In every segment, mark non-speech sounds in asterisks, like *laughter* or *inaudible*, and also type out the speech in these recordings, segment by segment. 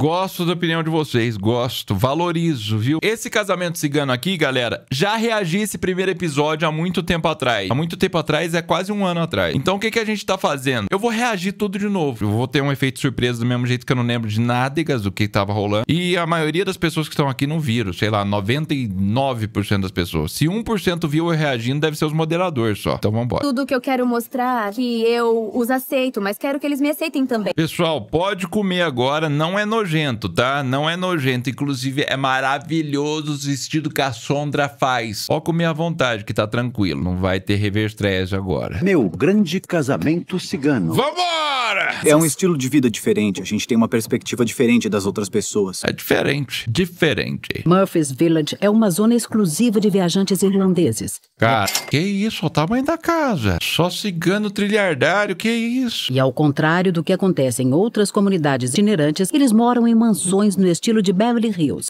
Gosto da opinião de vocês, gosto, valorizo, viu? Esse casamento cigano aqui, galera, já reagi esse primeiro episódio há muito tempo atrás. Há muito tempo atrás, é quase um ano atrás. Então, o que, que a gente tá fazendo? Eu vou reagir tudo de novo. Eu vou ter um efeito surpresa do mesmo jeito que eu não lembro de nádegas do que tava rolando. E a maioria das pessoas que estão aqui não viram, sei lá, 99% das pessoas. Se 1% viu eu reagindo, deve ser os moderadores só. Então, vambora. Tudo que eu quero mostrar que eu os aceito, mas quero que eles me aceitem também. Pessoal, pode comer agora, não é nojento nojento, tá? Não é nojento. Inclusive, é maravilhoso o vestido que a Sondra faz. Ó, comer à vontade, que tá tranquilo. Não vai ter reverstrez agora. Meu grande casamento cigano. Vambora! É um estilo de vida diferente. A gente tem uma perspectiva diferente das outras pessoas. É diferente. Diferente. Murphy's Village é uma zona exclusiva de viajantes irlandeses. Cara, que isso? O tamanho da casa. Só cigano trilhardário, que isso? E ao contrário do que acontece em outras comunidades itinerantes, eles moram moram em mansões no estilo de Beverly Hills,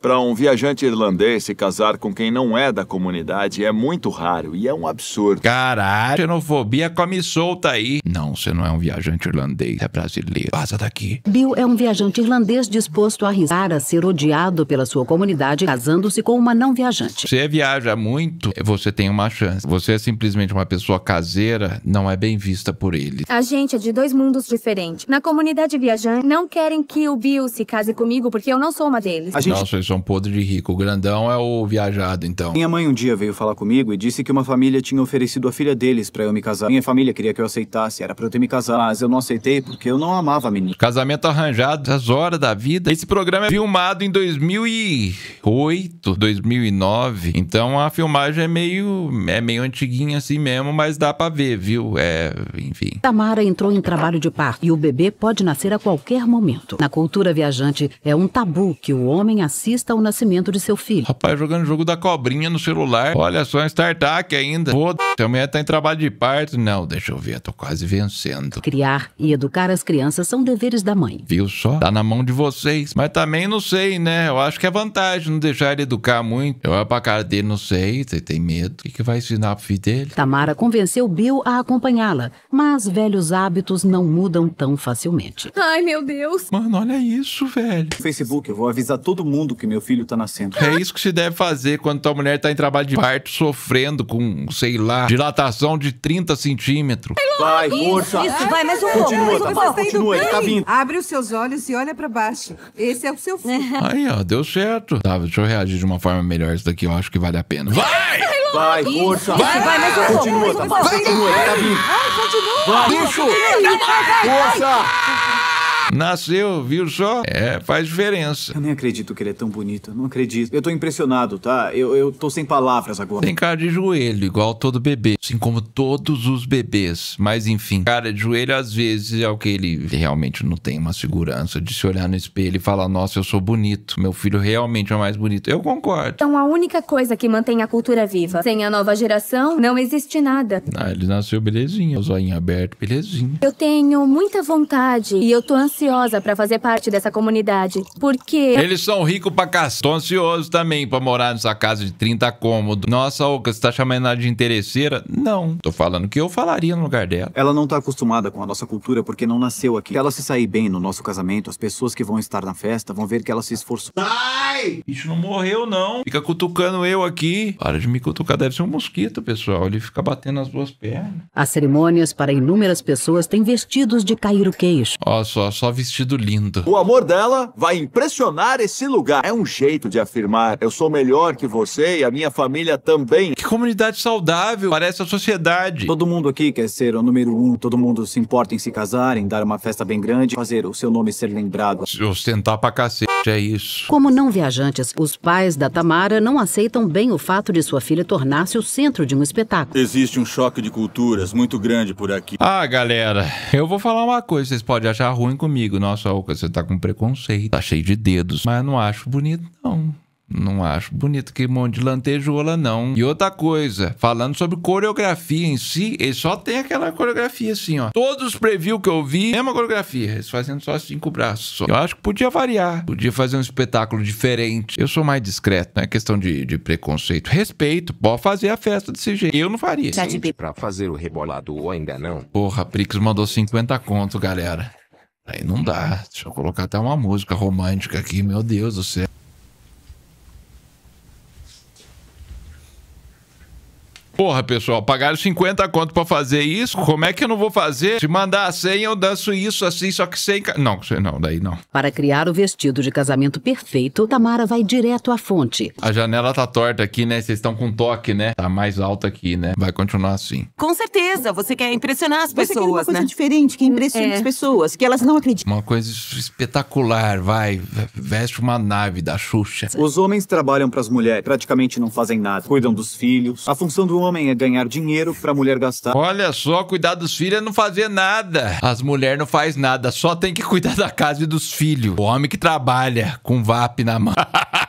para um viajante irlandês se casar com quem não é da comunidade é muito raro e é um absurdo. Caralho, xenofobia come solta aí. Não, você não é um viajante irlandês, é brasileiro. Vaza daqui. Bill é um viajante irlandês disposto a risar a ser odiado pela sua comunidade casando-se com uma não viajante. Você viaja muito, você tem uma chance. Você é simplesmente uma pessoa caseira, não é bem vista por ele. A gente é de dois mundos diferentes. Na comunidade viajante, não querem que o Bill se case comigo porque eu não sou uma deles. A gente... Nossa, um Podre de Rico. O grandão é o viajado, então. Minha mãe um dia veio falar comigo e disse que uma família tinha oferecido a filha deles para eu me casar. Minha família queria que eu aceitasse, era pra eu ter me casar, mas eu não aceitei porque eu não amava a menina. Casamento arranjado, as horas da vida. Esse programa é filmado em 2008, 2009. Então a filmagem é meio, é meio antiguinha assim mesmo, mas dá pra ver, viu? É, enfim. Tamara entrou em trabalho de parto e o bebê pode nascer a qualquer momento. Na cultura viajante, é um tabu que o homem assista está o nascimento de seu filho. Rapaz, jogando jogo da cobrinha no celular. Olha só, startup ainda. Pô, também tá em trabalho de parto. Não, deixa eu ver, tô quase vencendo. Criar e educar as crianças são deveres da mãe. Viu só? Tá na mão de vocês. Mas também não sei, né? Eu acho que é vantagem não deixar ele educar muito. Eu olho pra cara dele, não sei, você tem medo. O que, que vai ensinar pro filho dele? Tamara convenceu Bill a acompanhá-la, mas velhos hábitos não mudam tão facilmente. Ai, meu Deus. Mano, olha isso, velho. No Facebook, eu vou avisar todo mundo que meu filho tá nascendo. É isso que se deve fazer quando tua mulher tá em trabalho de parto, sofrendo com, sei lá, dilatação de 30 centímetros. Vai, força. Isso, vai, mais um pouco. Continua, tá bom, continua, ele tá vindo. Abre os seus olhos e olha pra baixo. Esse é o seu filho. *laughs* Aí, ó, deu certo. Tá, deixa eu reagir de uma forma melhor isso daqui, eu acho que vale a pena. Vai! Vai, força. Vai, vai, mais um pouco. Continua, tá bom, continua, ele tá vindo. Vai, continua. Vai, isso. Nasceu, viu só? É, faz diferença. Eu nem acredito que ele é tão bonito, não acredito. Eu tô impressionado, tá? Eu, eu tô sem palavras agora. Tem cara de joelho, igual todo bebê. Assim como todos os bebês. Mas enfim, cara de joelho às vezes é o que ele realmente não tem uma segurança de se olhar no espelho e falar: nossa, eu sou bonito, meu filho realmente é mais bonito. Eu concordo. Então a única coisa que mantém a cultura viva, sem a nova geração, não existe nada. Ah, ele nasceu belezinha, o zoinho aberto, belezinha. Eu tenho muita vontade e eu tô ansiosa ansiosa para fazer parte dessa comunidade, porque... Eles são ricos pra cacete. Tô ansioso também pra morar nessa casa de 30 cômodos. Nossa, Oca, você tá chamando ela de interesseira? Não. Tô falando que eu falaria no lugar dela. Ela não tá acostumada com a nossa cultura porque não nasceu aqui. Se ela se sair bem no nosso casamento, as pessoas que vão estar na festa vão ver que ela se esforçou. Sai! Bicho não morreu, não. Fica cutucando eu aqui. Para de me cutucar, deve ser um mosquito, pessoal. Ele fica batendo as duas pernas. As cerimônias para inúmeras pessoas têm vestidos de cair o queixo. Ó, só, só só vestido lindo. O amor dela vai impressionar esse lugar. É um jeito de afirmar: eu sou melhor que você e a minha família também. Que comunidade saudável, parece a sociedade. Todo mundo aqui quer ser o número um, todo mundo se importa em se casar, em dar uma festa bem grande, fazer o seu nome ser lembrado. Se ostentar pra cacete, é isso. Como não viajantes, os pais da Tamara não aceitam bem o fato de sua filha tornar-se o centro de um espetáculo. Existe um choque de culturas muito grande por aqui. Ah, galera, eu vou falar uma coisa, vocês podem achar ruim comigo amigo nosso, você tá com preconceito, tá cheio de dedos, mas não acho bonito, não. Não acho bonito que monte de lantejoula, não. E outra coisa, falando sobre coreografia em si, ele só tem aquela coreografia assim, ó. Todos os previews que eu vi, mesma coreografia. Eles fazendo só cinco braços. Só. Eu acho que podia variar. Podia fazer um espetáculo diferente. Eu sou mais discreto, não é questão de, de preconceito. Respeito, pode fazer a festa desse jeito. Eu não faria. Chat pra fazer o rebolado ou ainda não. Porra, Prix mandou 50 conto, galera. Aí não dá. Deixa eu colocar até uma música romântica aqui, meu Deus do céu. Porra, pessoal, pagaram 50 conto pra fazer isso, como é que eu não vou fazer? Se mandar a senha, eu danço isso assim, só que sem... Não, não, daí não. Para criar o vestido de casamento perfeito, Tamara vai direto à fonte. A janela tá torta aqui, né? Vocês estão com toque, né? Tá mais alta aqui, né? Vai continuar assim. Com certeza, você quer impressionar as pessoas, você quer uma coisa né? diferente, que impressione é. as pessoas, que elas não acreditam. Uma coisa espetacular, vai, veste uma nave da Xuxa. Os homens trabalham para as mulheres, praticamente não fazem nada. Cuidam dos filhos. A função do homem homem é ganhar dinheiro pra mulher gastar. Olha só, cuidar dos filhos é não fazer nada. As mulheres não faz nada, só tem que cuidar da casa e dos filhos. O homem que trabalha com VAP na mão. *laughs*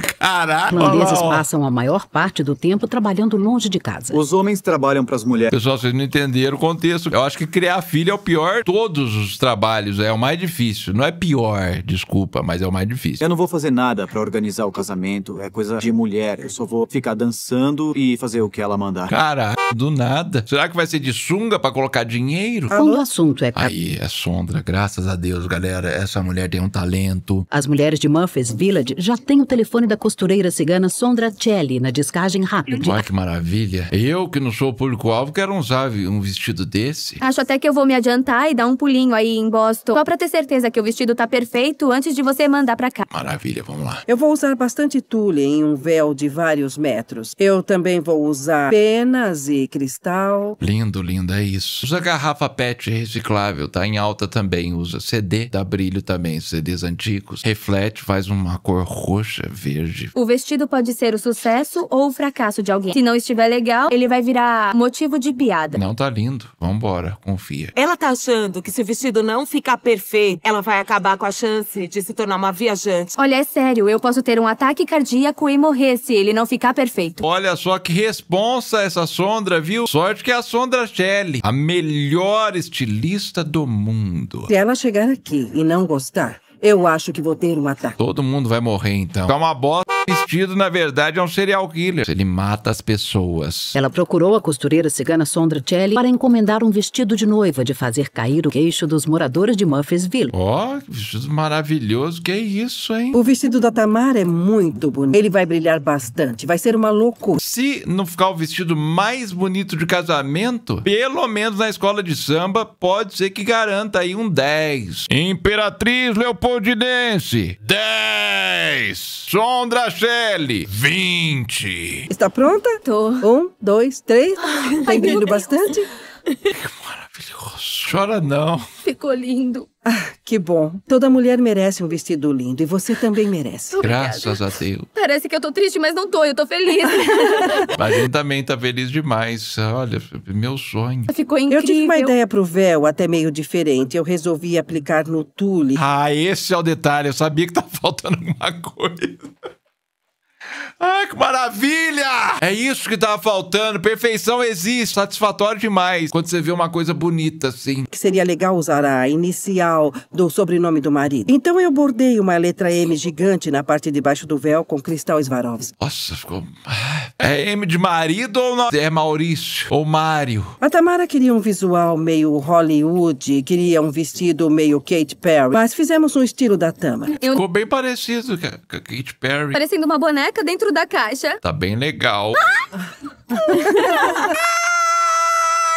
Caraca! Holandeses passam a maior parte do tempo trabalhando longe de casa. Os homens trabalham para as mulheres. Pessoal, vocês não entenderam o contexto. Eu acho que criar filho é o pior todos os trabalhos. É o mais difícil. Não é pior, desculpa, mas é o mais difícil. Eu não vou fazer nada para organizar o casamento. É coisa de mulher. Eu só vou ficar dançando e fazer o que ela mandar. Caraca, do nada. Será que vai ser de sunga para colocar dinheiro? Quando o assunto é... Aí, é Sondra. Graças a Deus, galera. Essa mulher tem um talento. As mulheres de Murphy's Village já têm o telefone telefone da costureira cigana Sondra Celli na descagem rápida. Ai, que maravilha. Eu, que não sou público-alvo, quero usar um vestido desse. Acho até que eu vou me adiantar e dar um pulinho aí em Boston, só pra ter certeza que o vestido tá perfeito antes de você mandar pra cá. Maravilha, vamos lá. Eu vou usar bastante tule em um véu de vários metros. Eu também vou usar penas e cristal. Lindo, linda, é isso. Usa garrafa PET reciclável, tá em alta também. Usa CD, dá brilho também, CDs antigos. Reflete, faz uma cor roxa, verde verde. O vestido pode ser o sucesso ou o fracasso de alguém. Se não estiver legal, ele vai virar motivo de piada. Não tá lindo. Vambora, confia. Ela tá achando que se o vestido não ficar perfeito, ela vai acabar com a chance de se tornar uma viajante. Olha, é sério, eu posso ter um ataque cardíaco e morrer se ele não ficar perfeito. Olha só que responsa essa Sondra, viu? Sorte que é a Sondra Shelley, a melhor estilista do mundo. Se ela chegar aqui e não gostar, eu acho que vou ter um ataque. Todo mundo vai morrer, então. Tá uma bosta vestido, na verdade, é um serial killer. Ele mata as pessoas. Ela procurou a costureira cigana Sondra Chelly para encomendar um vestido de noiva de fazer cair o queixo dos moradores de Murfreesville. Ó, oh, vestido maravilhoso. Que isso, hein? O vestido da Tamara é muito bonito. Ele vai brilhar bastante. Vai ser uma loucura. Se não ficar o vestido mais bonito de casamento, pelo menos na escola de samba, pode ser que garanta aí um 10. Imperatriz Leopoldinense, 10. Sondra Michele, 20. Está pronta? Tô. Um, dois, três. *laughs* Tá engolindo bastante? Que maravilhoso. Chora não. Ficou lindo. Ah, que bom. Toda mulher merece um vestido lindo e você também merece. Graças a Deus. Parece que eu tô triste, mas não tô, eu tô feliz. *laughs* mas ele também tá feliz demais. Olha, meu sonho. Ficou incrível. Eu tive uma ideia pro véu até meio diferente. Eu resolvi aplicar no tule. Ah, esse é o detalhe. Eu sabia que tá faltando alguma coisa. Ai, que maravilha! É isso que tava tá faltando. Perfeição existe. Satisfatório demais. Quando você vê uma coisa bonita, assim. Que seria legal usar a inicial do sobrenome do marido. Então eu bordei uma letra M gigante na parte de baixo do véu com cristal Swarovski. Nossa, ficou... Ah, é M de marido ou não? É Maurício ou Mário. A Tamara queria um visual meio Hollywood, queria um vestido meio Kate Perry, mas fizemos um estilo da Tamara. Eu... Ficou bem parecido com a Kate Perry. Parecendo uma boneca dentro da caixa. Tá bem legal. Ah! Ah,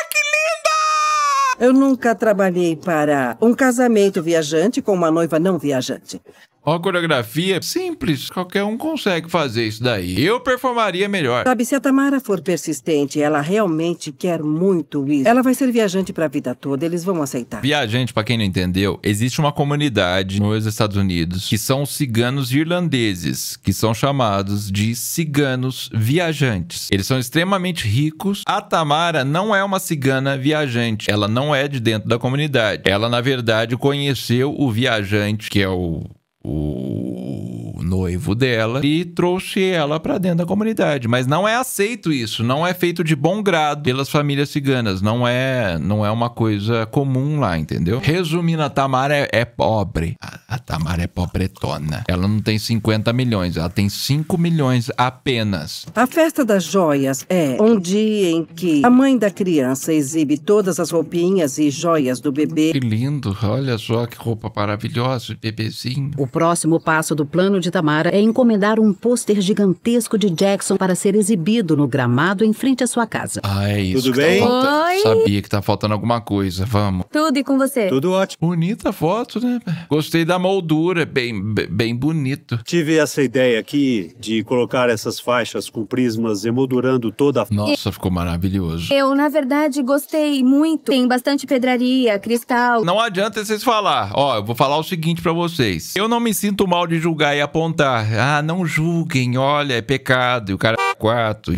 que linda! Eu nunca trabalhei para um casamento viajante com uma noiva não viajante. Uma coreografia simples, qualquer um consegue fazer isso daí. Eu performaria melhor. Sabe, se a Tamara for persistente, ela realmente quer muito isso. Ela vai ser viajante pra vida toda, eles vão aceitar. Viajante, para quem não entendeu, existe uma comunidade nos Estados Unidos que são ciganos irlandeses, que são chamados de ciganos viajantes. Eles são extremamente ricos. A Tamara não é uma cigana viajante, ela não é de dentro da comunidade. Ela, na verdade, conheceu o viajante, que é o o noivo dela e trouxe ela para dentro da comunidade. Mas não é aceito isso, não é feito de bom grado pelas famílias ciganas, não é, não é uma coisa comum lá, entendeu? Resumindo, a Tamara é, é pobre. A, a, Tamara é pobretona. Ela não tem 50 milhões, ela tem 5 milhões apenas. A festa das joias é um dia em que a mãe da criança exibe todas as roupinhas e joias do bebê. Que lindo, olha só que roupa maravilhosa, bebezinho. O próximo passo do plano de Tamara é encomendar um pôster gigantesco de Jackson para ser exibido no gramado em frente à sua casa. Ah, é isso. Tudo tá bem? Tá falta... Oi? Sabia que tá faltando alguma coisa. Vamos. Tudo e com você? Tudo ótimo. Bonita foto, né? Gostei da moldura. É bem, bem bonito. Tive essa ideia aqui de colocar essas faixas com prismas emoldurando toda a... Nossa, ficou maravilhoso. Eu, na verdade, gostei muito. Tem bastante pedraria, cristal... Não adianta vocês falar. Ó, eu vou falar o seguinte para vocês. Eu não me sinto mal de julgar e apontar. Ah, não julguem, olha, é pecado. E o cara 4,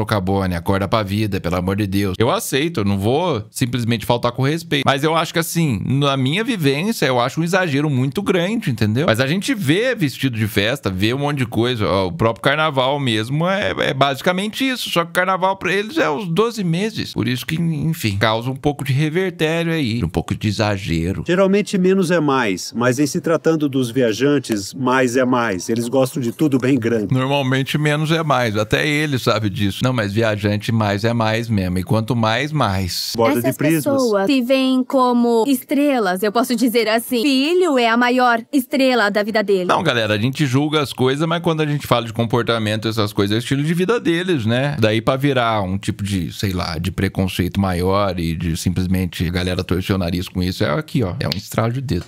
acabou, né? acorda pra vida, pelo amor de Deus. Eu aceito, eu não vou simplesmente faltar com respeito. Mas eu acho que assim, na minha vivência, eu acho um exagero muito grande, entendeu? Mas a gente vê vestido de festa, vê um monte de coisa. Ó, o próprio carnaval mesmo é, é, basicamente isso. Só que o carnaval pra eles é os 12 meses. Por isso que, enfim, causa um pouco de revertério aí, um pouco de exagero. Geralmente menos é mais, mas em se tratando dos dos viajantes, mais é mais. Eles gostam de tudo bem grande. Normalmente menos é mais. Até ele sabe disso. Não, mas viajante mais é mais mesmo. E quanto mais, mais. Borda Essas de pessoas se veem como estrelas, eu posso dizer assim. Filho é a maior estrela da vida dele. Não, galera, a gente julga as coisas, mas quando a gente fala de comportamento, essas coisas, é estilo de vida deles, né? Daí pra virar um tipo de, sei lá, de preconceito maior e de simplesmente a galera torcer o nariz com isso, é aqui, ó. É um estralo de dedo.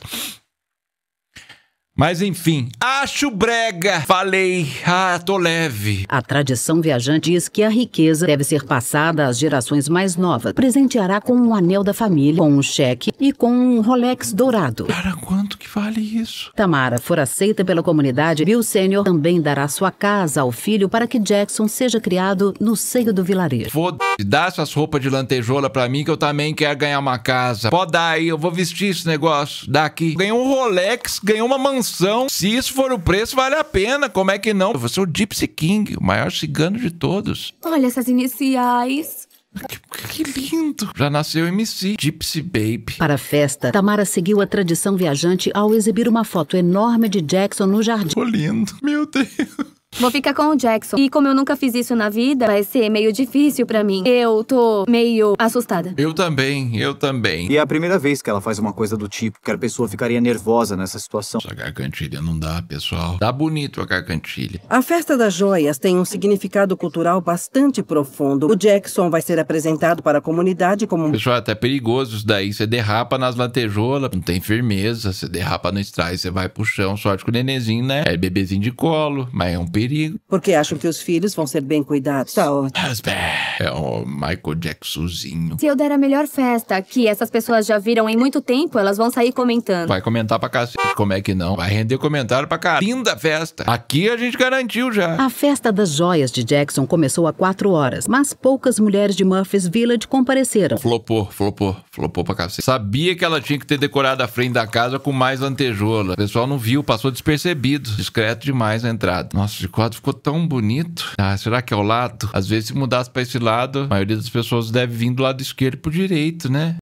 Mas enfim, acho brega. Falei, ah, tô leve. A tradição viajante diz que a riqueza deve ser passada às gerações mais novas. Presenteará com um anel da família, com um cheque e com um Rolex dourado. Cara, quanto que vale isso? Tamara for aceita pela comunidade, Bill Sênior também dará sua casa ao filho para que Jackson seja criado no seio do vilarejo. Vou dar suas roupas de lantejola pra mim que eu também quero ganhar uma casa. Pode dar aí, eu vou vestir esse negócio. Daqui. Ganhou um Rolex, ganhou uma mansão se isso for o preço, vale a pena. Como é que não? Você ser o Gypsy King, o maior cigano de todos. Olha essas iniciais. Que, que, lindo! Já nasceu MC, Gypsy Baby. Para a festa, Tamara seguiu a tradição viajante ao exibir uma foto enorme de Jackson no jardim. Tô lindo. Meu Deus. Vou ficar com o Jackson. E como eu nunca fiz isso na vida, vai ser meio difícil pra mim. Eu tô meio assustada. Eu também, eu também. E é a primeira vez que ela faz uma coisa do tipo, que a pessoa ficaria nervosa nessa situação. Essa gargantilha não dá, pessoal. Tá bonito a gargantilha. A festa das joias tem um significado cultural bastante profundo. O Jackson vai ser apresentado para a comunidade como... Pessoal, é até perigoso isso daí. Você derrapa nas lantejolas, não tem firmeza. Você derrapa no estrada, você vai pro chão. Sorte com o nenenzinho, né? É bebezinho de colo, mas é um perigo. Porque acham que os filhos vão ser bem cuidados. Tá ótimo. É, é o Michael Jacksonzinho. Se eu der a melhor festa que essas pessoas já viram em muito tempo, elas vão sair comentando. Vai comentar pra cacete, como é que não? Vai render comentário pra cá. Linda festa. Aqui a gente garantiu já. A festa das joias de Jackson começou há quatro horas, mas poucas mulheres de Murphy's Village compareceram. Flopou, flopou, flopou pra cacete. Sabia que ela tinha que ter decorado a frente da casa com mais lantejola. O pessoal não viu, passou despercebido. Discreto demais a entrada. Nossa, quadro ficou tão bonito. Ah, será que é o lado? Às vezes, se mudasse para esse lado, a maioria das pessoas deve vir do lado esquerdo o direito, né?